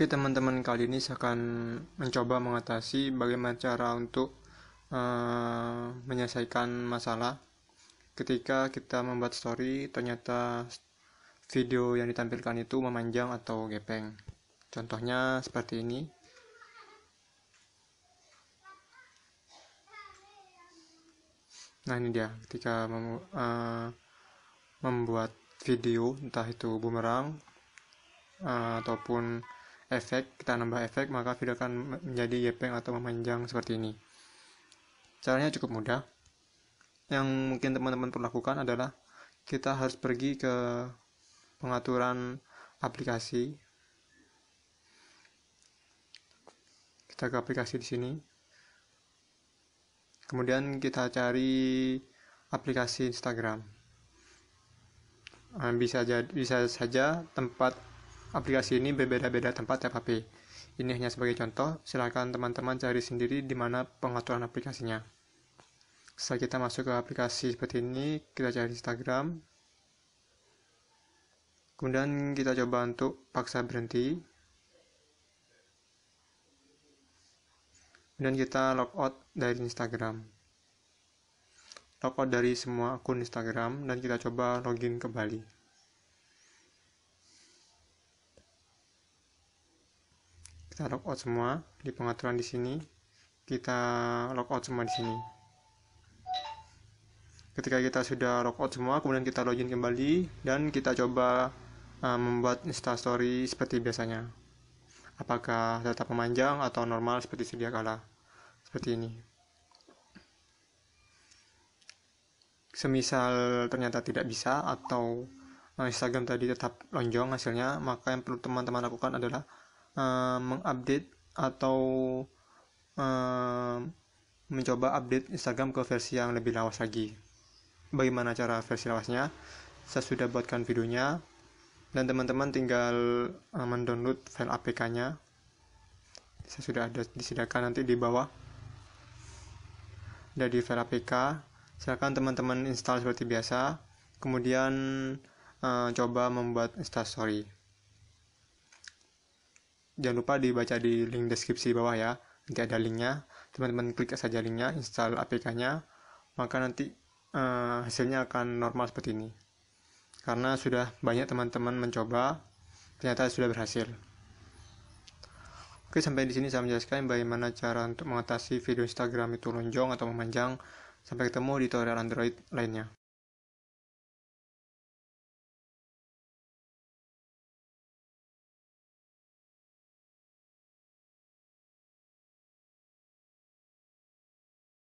Oke teman-teman kali ini saya akan mencoba mengatasi bagaimana cara untuk uh, menyelesaikan masalah ketika kita membuat story ternyata video yang ditampilkan itu memanjang atau gepeng. Contohnya seperti ini. Nah ini dia ketika mem uh, membuat video entah itu bumerang uh, ataupun efek, kita nambah efek, maka video akan menjadi gepeng atau memanjang seperti ini. Caranya cukup mudah. Yang mungkin teman-teman perlu lakukan adalah kita harus pergi ke pengaturan aplikasi. Kita ke aplikasi di sini. Kemudian kita cari aplikasi Instagram. Nah, bisa jadi bisa saja tempat aplikasi ini berbeda-beda tempat tiap HP. Ini hanya sebagai contoh, silakan teman-teman cari sendiri di mana pengaturan aplikasinya. Setelah kita masuk ke aplikasi seperti ini, kita cari Instagram. Kemudian kita coba untuk paksa berhenti. Kemudian kita log out dari Instagram. Log out dari semua akun Instagram dan kita coba login kembali. kita out semua di pengaturan di sini kita out semua di sini ketika kita sudah out semua kemudian kita login kembali dan kita coba uh, membuat story seperti biasanya apakah tetap memanjang atau normal seperti sedia kala seperti ini semisal ternyata tidak bisa atau eh, Instagram tadi tetap lonjong hasilnya maka yang perlu teman-teman lakukan adalah uh, mengupdate atau uh, mencoba update Instagram ke versi yang lebih lawas lagi. Bagaimana cara versi lawasnya? Saya sudah buatkan videonya dan teman-teman tinggal uh, mendownload file APK-nya. Saya sudah ada disediakan nanti di bawah. Dari file APK, silakan teman-teman install seperti biasa. Kemudian uh, coba membuat Story jangan lupa dibaca di link deskripsi bawah ya nanti ada linknya teman-teman klik saja linknya install APK-nya maka nanti uh, hasilnya akan normal seperti ini karena sudah banyak teman-teman mencoba ternyata sudah berhasil oke sampai di sini saya menjelaskan bagaimana cara untuk mengatasi video Instagram itu lonjong atau memanjang sampai ketemu di tutorial Android lainnya